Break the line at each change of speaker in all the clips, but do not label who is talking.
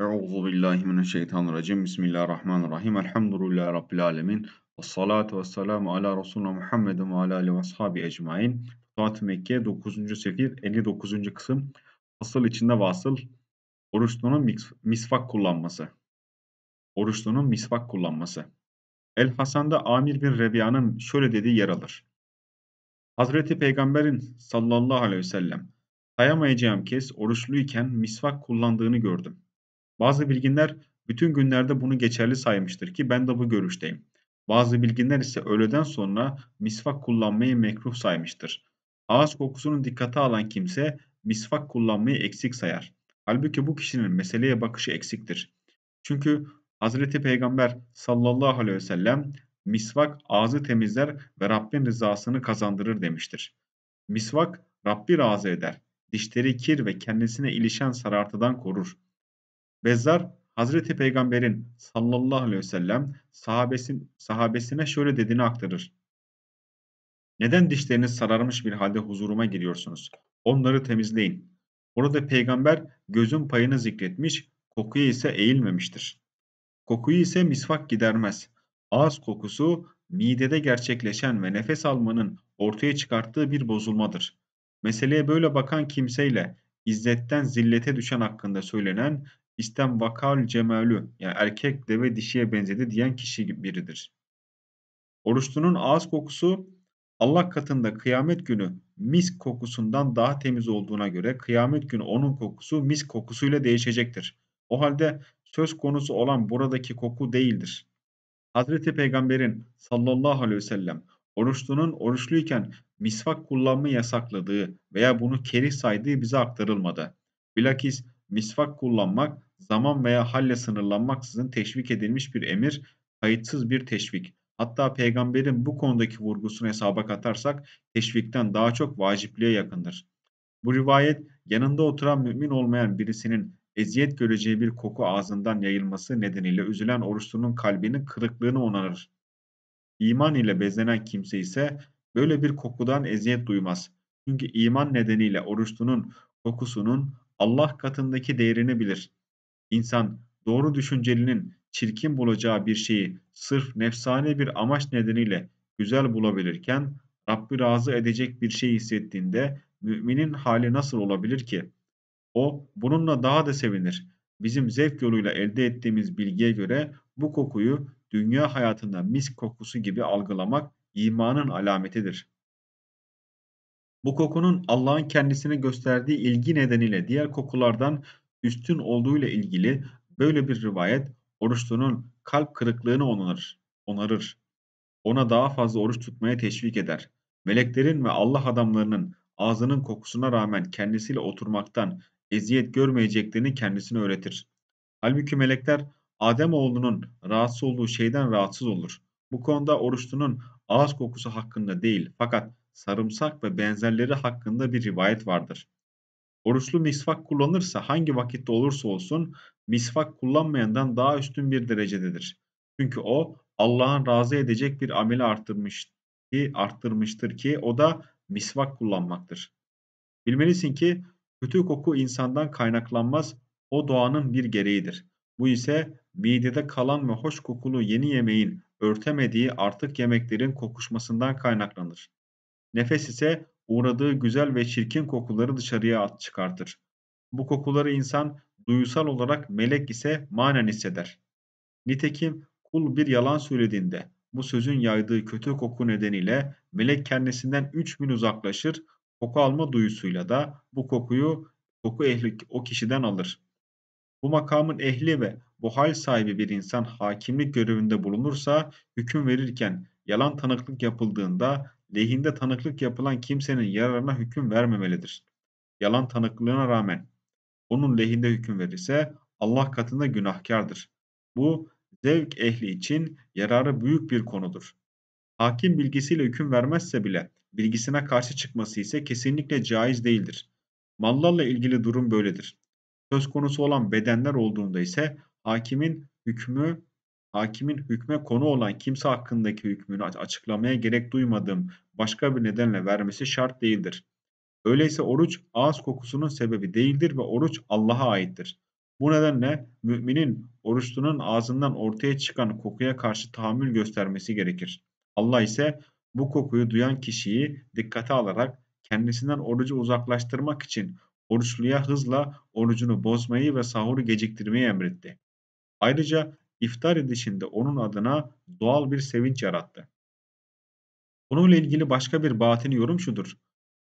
Euzu billahi mineşşeytanirracim. Bismillahirrahmanirrahim. Elhamdülillahi rabbil alamin. Ves salatu vesselamu ala resulina Muhammedin ve ala alihi ve ashabi ecmaîn. Futuhat Mekke 9. sefir 59. kısım. Asıl içinde vasıl. Oruçlunun misvak kullanması. Oruçlunun misvak kullanması. El Hasan'da Amir bin Rebiya'nın şöyle dediği yer alır. Hazreti Peygamberin sallallahu aleyhi ve sellem kayamayacağım kez oruçluyken misvak kullandığını gördüm. Bazı bilginler bütün günlerde bunu geçerli saymıştır ki ben de bu görüşteyim. Bazı bilginler ise öğleden sonra misvak kullanmayı mekruh saymıştır. Ağız kokusunu dikkate alan kimse misvak kullanmayı eksik sayar. Halbuki bu kişinin meseleye bakışı eksiktir. Çünkü Hz. Peygamber sallallahu aleyhi ve sellem misvak ağzı temizler ve Rabbin rızasını kazandırır demiştir. Misvak Rabbi razı eder, dişleri kir ve kendisine ilişen sarartıdan korur. Bezzar Hazreti Peygamber'in sallallahu aleyhi ve sellem sahabesin, sahabesine şöyle dediğini aktarır. Neden dişleriniz sararmış bir halde huzuruma giriyorsunuz? Onları temizleyin. Orada peygamber gözün payını zikretmiş, kokuya ise eğilmemiştir. Kokuyu ise misvak gidermez. Ağız kokusu midede gerçekleşen ve nefes almanın ortaya çıkarttığı bir bozulmadır. Meseleye böyle bakan kimseyle izzetten zillete düşen hakkında söylenen İstem vakal cemalü, yani erkek deve dişiye benzedi diyen kişi biridir. Oruçlunun ağız kokusu Allah katında kıyamet günü mis kokusundan daha temiz olduğuna göre kıyamet günü onun kokusu mis kokusuyla değişecektir. O halde söz konusu olan buradaki koku değildir. Hazreti Peygamber'in sallallahu aleyhi ve sellem oruçlunun oruçluyken misvak kullanmayı yasakladığı veya bunu kerih saydığı bize aktarılmadı. Bilakis misvak kullanmak, zaman veya halle sınırlanmaksızın teşvik edilmiş bir emir, kayıtsız bir teşvik. Hatta peygamberin bu konudaki vurgusunu hesaba katarsak teşvikten daha çok vacipliğe yakındır. Bu rivayet yanında oturan mümin olmayan birisinin eziyet göreceği bir koku ağzından yayılması nedeniyle üzülen oruçlunun kalbinin kırıklığını onarır. İman ile bezenen kimse ise böyle bir kokudan eziyet duymaz. Çünkü iman nedeniyle oruçlunun kokusunun Allah katındaki değerini bilir. İnsan doğru düşüncelinin çirkin bulacağı bir şeyi sırf nefsane bir amaç nedeniyle güzel bulabilirken Rabbi razı edecek bir şey hissettiğinde müminin hali nasıl olabilir ki? O bununla daha da sevinir. Bizim zevk yoluyla elde ettiğimiz bilgiye göre bu kokuyu dünya hayatında mis kokusu gibi algılamak imanın alametidir.'' Bu kokunun Allah'ın kendisine gösterdiği ilgi nedeniyle diğer kokulardan üstün olduğuyla ilgili böyle bir rivayet oruçlunun kalp kırıklığını onarır. onarır. Ona daha fazla oruç tutmaya teşvik eder. Meleklerin ve Allah adamlarının ağzının kokusuna rağmen kendisiyle oturmaktan eziyet görmeyeceklerini kendisine öğretir. Halbuki melekler Adem oğlunun rahatsız olduğu şeyden rahatsız olur. Bu konuda oruçlunun ağız kokusu hakkında değil fakat sarımsak ve benzerleri hakkında bir rivayet vardır. Oruçlu misvak kullanırsa hangi vakitte olursa olsun misvak kullanmayandan daha üstün bir derecededir. Çünkü o Allah'ın razı edecek bir ameli arttırmış ki arttırmıştır ki o da misvak kullanmaktır. Bilmelisin ki kötü koku insandan kaynaklanmaz, o doğanın bir gereğidir. Bu ise midede kalan ve hoş kokulu yeni yemeğin örtemediği artık yemeklerin kokuşmasından kaynaklanır. Nefes ise uğradığı güzel ve çirkin kokuları dışarıya at çıkartır. Bu kokuları insan duyusal olarak melek ise manen hisseder. Nitekim kul bir yalan söylediğinde bu sözün yaydığı kötü koku nedeniyle melek kendisinden 3 bin uzaklaşır, koku alma duyusuyla da bu kokuyu koku ehli o kişiden alır. Bu makamın ehli ve bu hal sahibi bir insan hakimlik görevinde bulunursa hüküm verirken yalan tanıklık yapıldığında lehinde tanıklık yapılan kimsenin yararına hüküm vermemelidir. Yalan tanıklığına rağmen onun lehinde hüküm verirse Allah katında günahkardır. Bu zevk ehli için yararı büyük bir konudur. Hakim bilgisiyle hüküm vermezse bile bilgisine karşı çıkması ise kesinlikle caiz değildir. Mallarla ilgili durum böyledir. Söz konusu olan bedenler olduğunda ise hakimin hükmü hakimin hükme konu olan kimse hakkındaki hükmünü açıklamaya gerek duymadığım başka bir nedenle vermesi şart değildir. Öyleyse oruç ağız kokusunun sebebi değildir ve oruç Allah'a aittir. Bu nedenle müminin oruçlunun ağzından ortaya çıkan kokuya karşı tahammül göstermesi gerekir. Allah ise bu kokuyu duyan kişiyi dikkate alarak kendisinden orucu uzaklaştırmak için oruçluya hızla orucunu bozmayı ve sahuru geciktirmeyi emretti. Ayrıca iftar edişinde onun adına doğal bir sevinç yarattı. Bununla ilgili başka bir batini yorum şudur.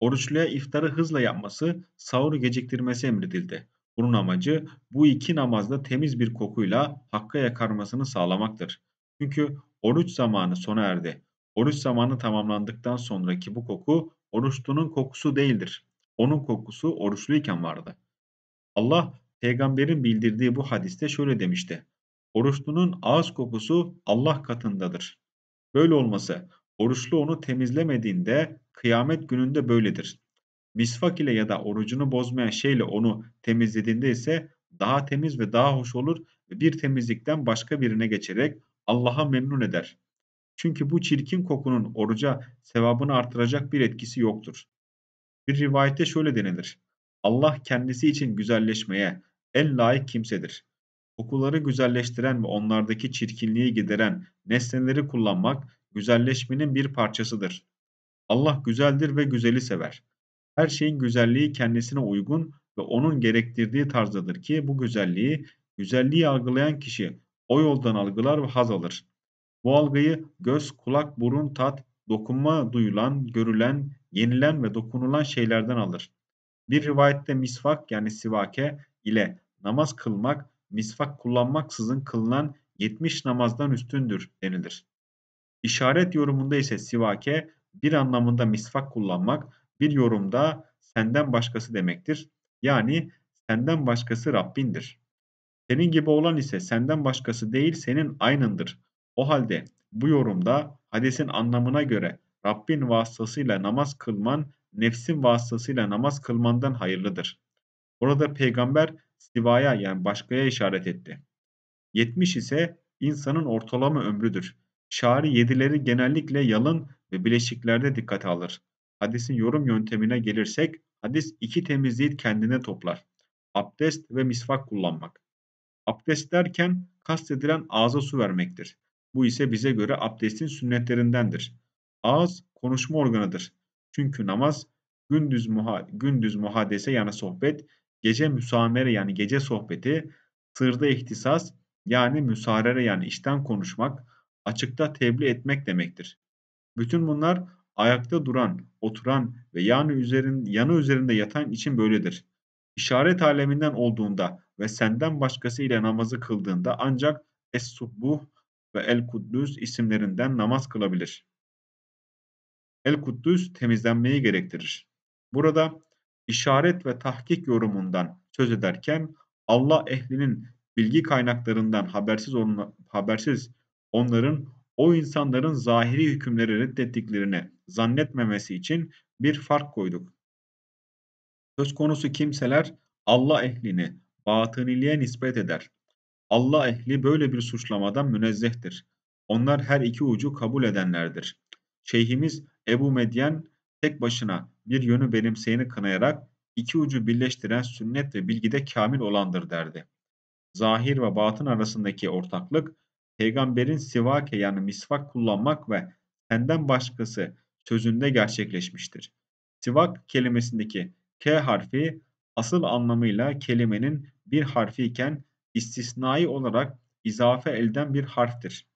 Oruçluya iftarı hızla yapması, sahuru geciktirmesi emredildi. Bunun amacı bu iki namazda temiz bir kokuyla hakka yakarmasını sağlamaktır. Çünkü oruç zamanı sona erdi. Oruç zamanı tamamlandıktan sonraki bu koku oruçlunun kokusu değildir. Onun kokusu oruçluyken vardı. Allah peygamberin bildirdiği bu hadiste şöyle demişti. Oruçlunun ağız kokusu Allah katındadır. Böyle olması oruçlu onu temizlemediğinde kıyamet gününde böyledir. Misvak ile ya da orucunu bozmayan şeyle onu temizlediğinde ise daha temiz ve daha hoş olur ve bir temizlikten başka birine geçerek Allah'a memnun eder. Çünkü bu çirkin kokunun oruca sevabını artıracak bir etkisi yoktur. Bir rivayette şöyle denilir. Allah kendisi için güzelleşmeye en layık kimsedir. Kokuları güzelleştiren ve onlardaki çirkinliği gideren nesneleri kullanmak güzelleşmenin bir parçasıdır. Allah güzeldir ve güzeli sever. Her şeyin güzelliği kendisine uygun ve onun gerektirdiği tarzdadır ki bu güzelliği, güzelliği algılayan kişi o yoldan algılar ve haz alır. Bu algıyı göz, kulak, burun, tat, dokunma duyulan, görülen, yenilen ve dokunulan şeylerden alır. Bir rivayette misvak yani sivake ile namaz kılmak misvak kullanmaksızın kılınan 70 namazdan üstündür denilir. İşaret yorumunda ise sivake bir anlamında misvak kullanmak, bir yorumda senden başkası demektir. Yani senden başkası Rabbindir. Senin gibi olan ise senden başkası değil senin aynındır. O halde bu yorumda hadisin anlamına göre Rabbin vasıtasıyla namaz kılman, nefsin vasıtasıyla namaz kılmandan hayırlıdır. Orada peygamber sivaya yani başkaya işaret etti. 70 ise insanın ortalama ömrüdür. Şari yedileri genellikle yalın ve bileşiklerde dikkate alır. Hadisin yorum yöntemine gelirsek hadis iki temizliği kendine toplar. Abdest ve misvak kullanmak. Abdest derken kastedilen ağza su vermektir. Bu ise bize göre abdestin sünnetlerindendir. Ağız konuşma organıdır. Çünkü namaz gündüz, muha gündüz muhadese yani sohbet, Gece müsamere yani gece sohbeti, sırda ihtisas yani müsarere yani işten konuşmak, açıkta tebliğ etmek demektir. Bütün bunlar ayakta duran, oturan ve yanı üzerin, yanı üzerinde yatan için böyledir. İşaret aleminden olduğunda ve senden başkası ile namazı kıldığında ancak Es-Subbuh ve El-Kuddüs isimlerinden namaz kılabilir. El-Kuddüs temizlenmeyi gerektirir. Burada işaret ve tahkik yorumundan söz ederken Allah ehlinin bilgi kaynaklarından habersiz onla, habersiz onların o insanların zahiri hükümleri reddettiklerini zannetmemesi için bir fark koyduk. Söz konusu kimseler Allah ehlini batıniliğe nispet eder. Allah ehli böyle bir suçlamadan münezzehtir. Onlar her iki ucu kabul edenlerdir. Şeyhimiz Ebu Medyen tek başına bir yönü benimseyeni kınayarak iki ucu birleştiren sünnet ve bilgide kamil olandır derdi. Zahir ve batın arasındaki ortaklık, peygamberin sivake yani misvak kullanmak ve senden başkası sözünde gerçekleşmiştir. Sivak kelimesindeki K harfi asıl anlamıyla kelimenin bir harfi iken istisnai olarak izafe elden bir harftir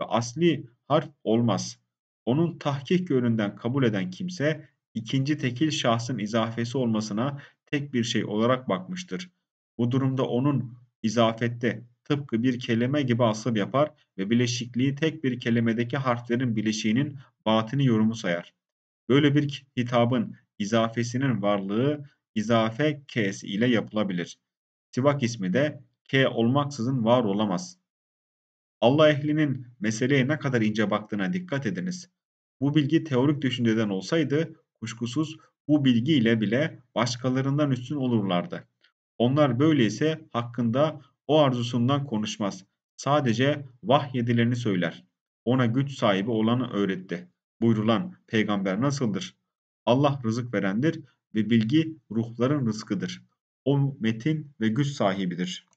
ve asli harf olmaz. Onun tahkik yönünden kabul eden kimse ikinci tekil şahsın izafesi olmasına tek bir şey olarak bakmıştır. Bu durumda onun izafette tıpkı bir kelime gibi asıl yapar ve bileşikliği tek bir kelimedeki harflerin bileşiğinin batini yorumu sayar. Böyle bir hitabın izafesinin varlığı izafe kes ile yapılabilir. Sivak ismi de k olmaksızın var olamaz. Allah ehlinin meseleye ne kadar ince baktığına dikkat ediniz. Bu bilgi teorik düşünceden olsaydı kuşkusuz bu bilgiyle bile başkalarından üstün olurlardı. Onlar böyleyse hakkında o arzusundan konuşmaz. Sadece vahyedilerini söyler. Ona güç sahibi olanı öğretti. Buyurulan peygamber nasıldır? Allah rızık verendir ve bilgi ruhların rızkıdır. O metin ve güç sahibidir.